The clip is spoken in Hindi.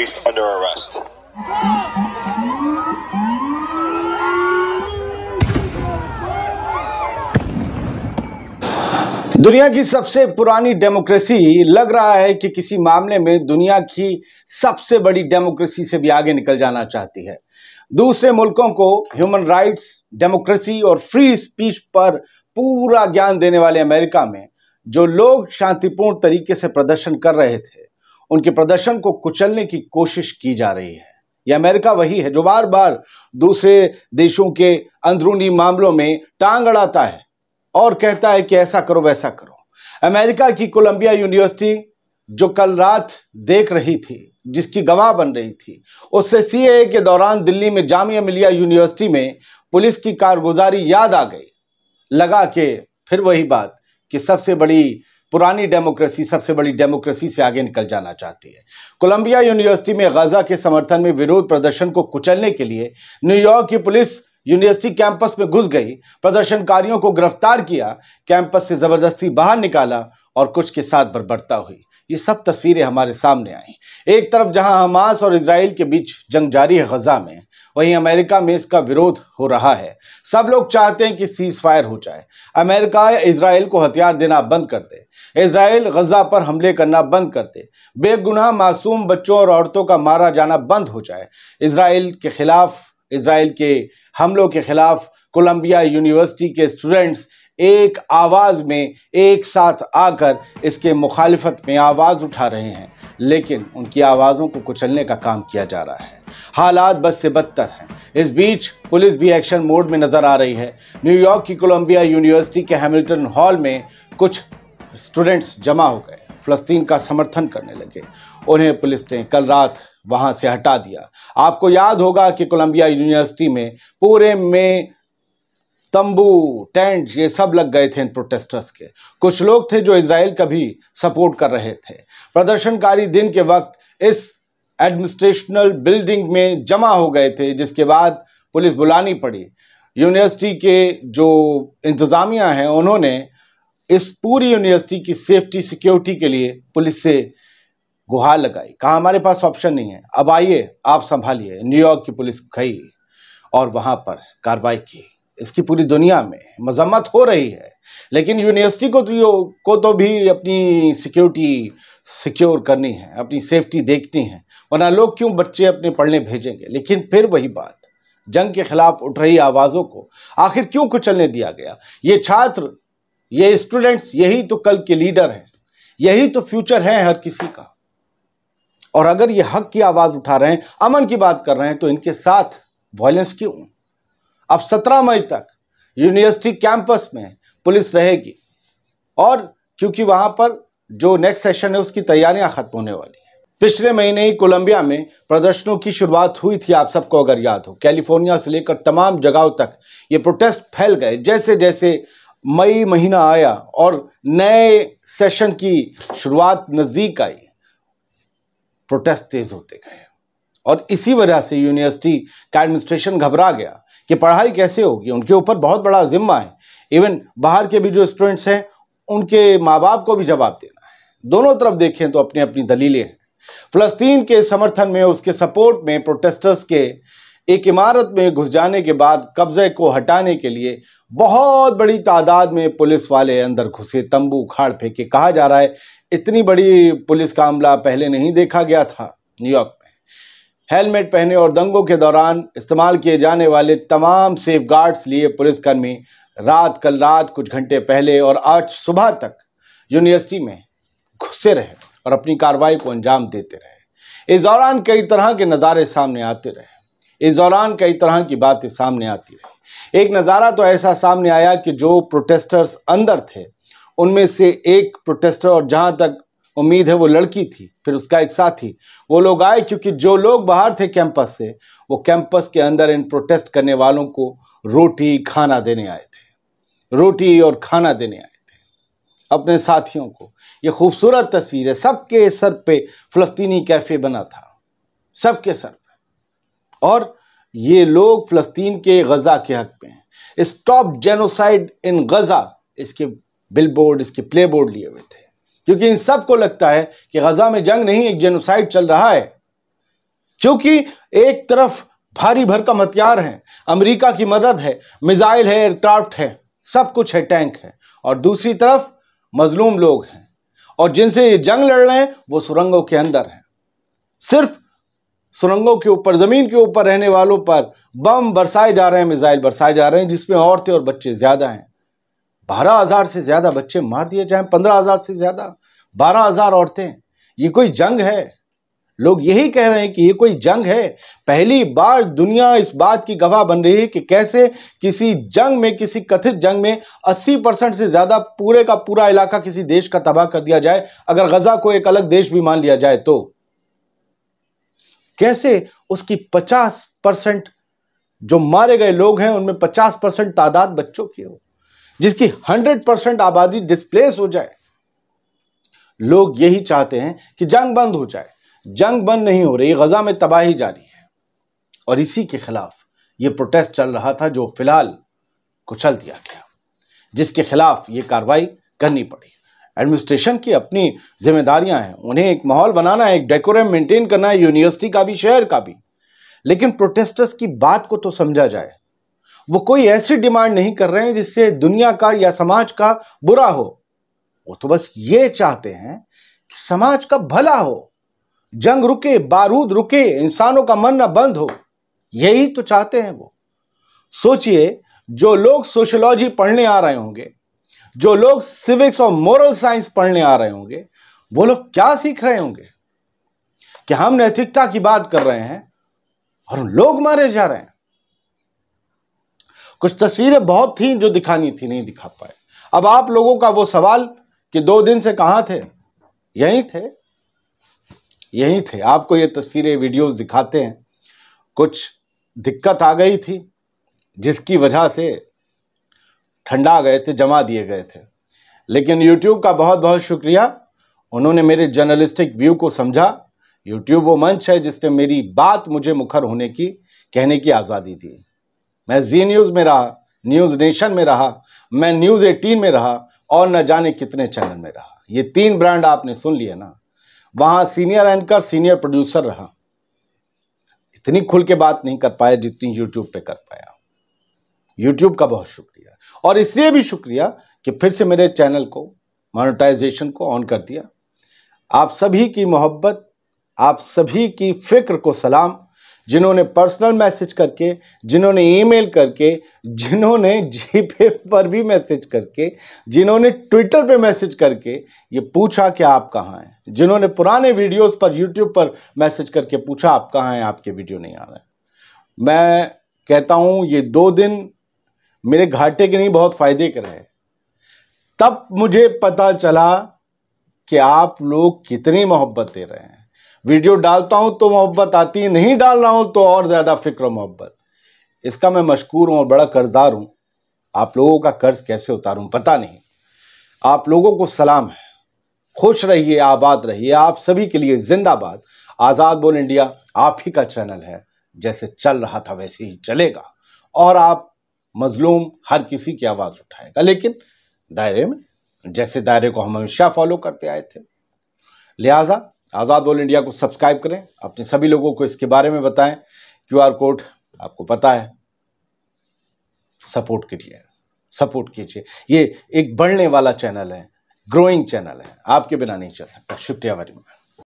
placed under arrest. दुनिया की सबसे पुरानी डेमोक्रेसी लग रहा है कि किसी मामले में दुनिया की सबसे बड़ी डेमोक्रेसी से भी आगे निकल जाना चाहती है दूसरे मुल्कों को ह्यूमन राइट्स डेमोक्रेसी और फ्री स्पीच पर पूरा ज्ञान देने वाले अमेरिका में जो लोग शांतिपूर्ण तरीके से प्रदर्शन कर रहे थे उनके प्रदर्शन को कुचलने की कोशिश की जा रही है यह अमेरिका वही है जो बार बार दूसरे देशों के अंदरूनी मामलों में टांग अड़ाता है और कहता है कि ऐसा करो वैसा करो अमेरिका की कोलंबिया यूनिवर्सिटी जो कल रात देख रही थी जिसकी गवाह बन रही थी उससे सीए के दौरान दिल्ली में जामिया मिलिया यूनिवर्सिटी में पुलिस की कारगुजारी याद आ गई लगा के फिर वही बात कि सबसे बड़ी पुरानी डेमोक्रेसी सबसे बड़ी डेमोक्रेसी से आगे निकल जाना चाहती है कोलंबिया यूनिवर्सिटी में गजा के समर्थन में विरोध प्रदर्शन को कुचलने के लिए न्यूयॉर्क की पुलिस यूनिवर्सिटी कैंपस में घुस गई प्रदर्शनकारियों को गिरफ्तार किया कैंपस से जबरदस्ती बाहर निकाला और कुछ के साथ बर्बरता हुई ये सब तस्वीरें हमारे सामने आई एक तरफ जहां हमास और इसराइल के बीच जंग जारी है गजा में वहीं अमेरिका में इसका विरोध हो रहा है सब लोग चाहते हैं कि सीज फायर हो जाए अमेरिका इसराइल को हथियार देना बंद कर दे इसराइल गजा पर हमले करना बंद कर दे बेगुनाह मासूम बच्चों और औरतों का मारा जाना बंद हो जाए इसराइल के खिलाफ इसराइल के हमलों के खिलाफ कोलंबिया यूनिवर्सिटी के स्टूडेंट्स एक आवाज़ में एक साथ आकर इसके मुखालफत में आवाज़ उठा रहे हैं लेकिन उनकी आवाज़ों को कुचलने का काम किया जा रहा है हालात बस से बदतर हैं इस बीच पुलिस भी एक्शन मोड में नज़र आ रही है न्यूयॉर्क की कोलंबिया यूनिवर्सिटी के हैमिल्टन हॉल में कुछ स्टूडेंट्स जमा हो गए फलस्तीन का समर्थन करने लगे उन्हें पुलिस ने कल रात वहां से हटा दिया आपको याद होगा कि कोलंबिया यूनिवर्सिटी में पूरे में तंबू टेंट ये सब लग गए थे इन प्रोटेस्टर्स के कुछ लोग थे जो इसराइल का भी सपोर्ट कर रहे थे प्रदर्शनकारी दिन के वक्त इस एडमिनिस्ट्रेशनल बिल्डिंग में जमा हो गए थे जिसके बाद पुलिस बुलानी पड़ी यूनिवर्सिटी के जो इंतज़ामिया हैं उन्होंने इस पूरी यूनिवर्सिटी की सेफ्टी सिक्योरिटी के लिए पुलिस से गुहार लगाई कहा हमारे पास ऑप्शन नहीं है अब आइए आप संभालिए न्यूयॉर्क की पुलिस गई और वहाँ पर कार्रवाई की इसकी पूरी दुनिया में मजम्मत हो रही है लेकिन यूनिवर्सिटी को तो को तो भी अपनी सिक्योरिटी सिक्योर करनी है अपनी सेफ्टी देखनी है वरना लोग क्यों बच्चे अपने पढ़ने भेजेंगे लेकिन फिर वही बात जंग के खिलाफ उठ रही आवाज़ों को आखिर क्यों कुचलने दिया गया ये छात्र ये स्टूडेंट्स यही तो कल के लीडर हैं यही तो फ्यूचर है हर किसी का और अगर ये हक की आवाज़ उठा रहे हैं अमन की बात कर रहे हैं तो इनके साथ वायलेंस क्यों अब 17 मई तक यूनिवर्सिटी कैंपस में पुलिस रहेगी और क्योंकि वहां पर जो नेक्स्ट सेशन है उसकी तैयारियां खत्म होने वाली हैं पिछले महीने ही कोलंबिया में प्रदर्शनों की शुरुआत हुई थी आप सबको अगर याद हो कैलिफोर्निया से लेकर तमाम जगहों तक ये प्रोटेस्ट फैल गए जैसे जैसे मई महीना आया और नए सेशन की शुरुआत नज़दीक आई प्रोटेस्ट तेज होते गए और इसी वजह से यूनिवर्सिटी का एडमिनिस्ट्रेशन घबरा गया कि पढ़ाई कैसे होगी उनके ऊपर बहुत बड़ा जिम्मा है इवन बाहर के भी जो स्टूडेंट्स हैं उनके माँ बाप को भी जवाब देना है दोनों तरफ देखें तो अपनी अपनी दलीलें हैं फलस्तीन के समर्थन में उसके सपोर्ट में प्रोटेस्टर्स के एक इमारत में घुस जाने के बाद कब्जे को हटाने के लिए बहुत बड़ी तादाद में पुलिस वाले अंदर घुसे तंबू उखाड़ फेंके कहा जा रहा है इतनी बड़ी पुलिस का हमला पहले नहीं देखा गया था न्यूयॉर्क हेलमेट पहने और दंगों के दौरान इस्तेमाल किए जाने वाले तमाम सेफ गार्ड्स लिए पुलिसकर्मी रात कल रात कुछ घंटे पहले और आज सुबह तक यूनिवर्सिटी में घुसे रहे और अपनी कार्रवाई को अंजाम देते रहे इस दौरान कई तरह के नज़ारे सामने आते रहे इस दौरान कई तरह की बातें सामने आती रही एक नज़ारा तो ऐसा सामने आया कि जो प्रोटेस्टर्स अंदर थे उनमें से एक प्रोटेस्टर और जहां तक उम्मीद है वो लड़की थी फिर उसका एक साथी वो लोग आए क्योंकि जो लोग बाहर थे कैंपस से वो कैंपस के अंदर इन प्रोटेस्ट करने वालों को रोटी खाना देने आए थे रोटी और खाना देने आए थे अपने साथियों को ये खूबसूरत तस्वीर है सबके सर पे फ़लस्तीनी कैफ़े बना था सबके सर पे और ये लोग फ़लस्तीन के गज़ा के हक में हैं स्टॉप जेनोसाइड इन गज़ा इसके बिल बोर्ड इसके प्ले बोर्ड लिए हुए थे क्योंकि इन सबको लगता है कि गजा में जंग नहीं एक जेनोसाइड चल रहा है क्योंकि एक तरफ भारी भरकम हथियार हैं अमेरिका की मदद है मिज़ाइल है एयरक्राफ्ट है सब कुछ है टैंक है और दूसरी तरफ मजलूम लोग हैं और जिनसे ये जंग लड़ रहे हैं वो सुरंगों के अंदर हैं सिर्फ सुरंगों के ऊपर ज़मीन के ऊपर रहने वालों पर बम बरसाए जा रहे हैं मिज़ाइल बरसाए जा रहे हैं जिसमें औरतें और बच्चे ज़्यादा हैं बारह हज़ार से ज़्यादा बच्चे मार दिए जाएं पंद्रह हज़ार से ज़्यादा बारह हज़ार औरतें ये कोई जंग है लोग यही कह रहे हैं कि ये कोई जंग है पहली बार दुनिया इस बात की गवाह बन रही है कि कैसे किसी जंग में किसी कथित जंग में 80 परसेंट से ज़्यादा पूरे का पूरा इलाका किसी देश का तबाह कर दिया जाए अगर गजा को एक अलग देश भी मान लिया जाए तो कैसे उसकी 50 परसेंट जो मारे गए लोग हैं उनमें 50 परसेंट तादाद बच्चों की हो जिसकी 100 परसेंट आबादी डिस्प्लेस हो जाए लोग यही चाहते हैं कि जंग बंद हो जाए जंग बंद नहीं हो रही गजा में तबाही जारी है और इसी के खिलाफ ये प्रोटेस्ट चल रहा था जो फिलहाल कुचल दिया गया जिसके खिलाफ ये कार्रवाई करनी पड़ी एडमिनिस्ट्रेशन की अपनी जिम्मेदारियां हैं उन्हें एक माहौल बनाना है एक डेकोरम मेंटेन करना है यूनिवर्सिटी का भी शहर का भी लेकिन प्रोटेस्टर्स की बात को तो समझा जाए वो कोई ऐसी डिमांड नहीं कर रहे हैं जिससे दुनिया का या समाज का बुरा हो वो तो बस ये चाहते हैं कि समाज का भला हो जंग रुके बारूद रुके इंसानों का मरना बंद हो यही तो चाहते हैं वो सोचिए जो लोग सोशियोलॉजी पढ़ने आ रहे होंगे जो लोग सिविक्स और मॉरल साइंस पढ़ने आ रहे होंगे वो लोग क्या सीख रहे होंगे कि हम नैतिकता की बात कर रहे हैं और लोग मारे जा रहे हैं कुछ तस्वीरें बहुत थी जो दिखानी थी नहीं दिखा पाए अब आप लोगों का वो सवाल कि दो दिन से कहाँ थे यहीं थे यहीं थे आपको ये तस्वीरें वीडियोस दिखाते हैं कुछ दिक्कत आ गई थी जिसकी वजह से ठंडा गए थे जमा दिए गए थे लेकिन यूट्यूब का बहुत बहुत शुक्रिया उन्होंने मेरे जर्नलिस्टिक व्यू को समझा यूट्यूब वो मंच है जिसने मेरी बात मुझे मुखर होने की कहने की आज़ादी दी मैं जी न्यूज़ में रहा न्यूज़ नेशन में रहा मैं न्यूज़ एटीन में रहा और न जाने कितने चैनल में रहा ये तीन ब्रांड आपने सुन लिए ना वहाँ सीनियर एंकर सीनियर प्रोड्यूसर रहा इतनी खुल के बात नहीं कर पाया जितनी यूट्यूब पर कर पाया यूट्यूब का बहुत शुक्रिया और इसलिए भी शुक्रिया कि फिर से मेरे चैनल को मोनेटाइजेशन को ऑन कर दिया आप सभी की मोहब्बत आप सभी की फ़िक्र को सलाम जिन्होंने पर्सनल मैसेज करके जिन्होंने ईमेल करके जिन्होंने जी पे पर भी मैसेज करके जिन्होंने ट्विटर पे मैसेज करके ये पूछा कि आप कहाँ हैं जिन्होंने पुराने वीडियोस पर यूट्यूब पर मैसेज करके पूछा आप कहाँ हैं आपके वीडियो नहीं आ रहे मैं कहता हूँ ये दो दिन मेरे घाटे के नहीं बहुत फ़ायदे के रहे तब मुझे पता चला कि आप लोग कितनी मोहब्बत दे रहे हैं वीडियो डालता हूँ तो मोहब्बत आती है नहीं डाल रहा हूँ तो और ज़्यादा फ़िक्र मोहब्बत इसका मैं मशकूर हूँ और बड़ा कर्जदार हूँ आप लोगों का कर्ज़ कैसे उतारूँ पता नहीं आप लोगों को सलाम है खुश रहिए आबाद रहिए आप सभी के लिए जिंदाबाद आज़ाद बोल इंडिया आप ही का चैनल है जैसे चल रहा था वैसे ही चलेगा और आप मजलूम हर किसी की आवाज़ उठाएगा लेकिन दायरे में जैसे दायरे को हम हमेशा फॉलो करते आए थे लिहाजा आज़ाद ऑल इंडिया को सब्सक्राइब करें अपने सभी लोगों को इसके बारे में बताएं क्यूआर कोड आपको पता है सपोर्ट करिए सपोर्ट कीजिए ये एक बढ़ने वाला चैनल है ग्रोइंग चैनल है आपके बिना नहीं चल सकता शुक्रिया वेरी मच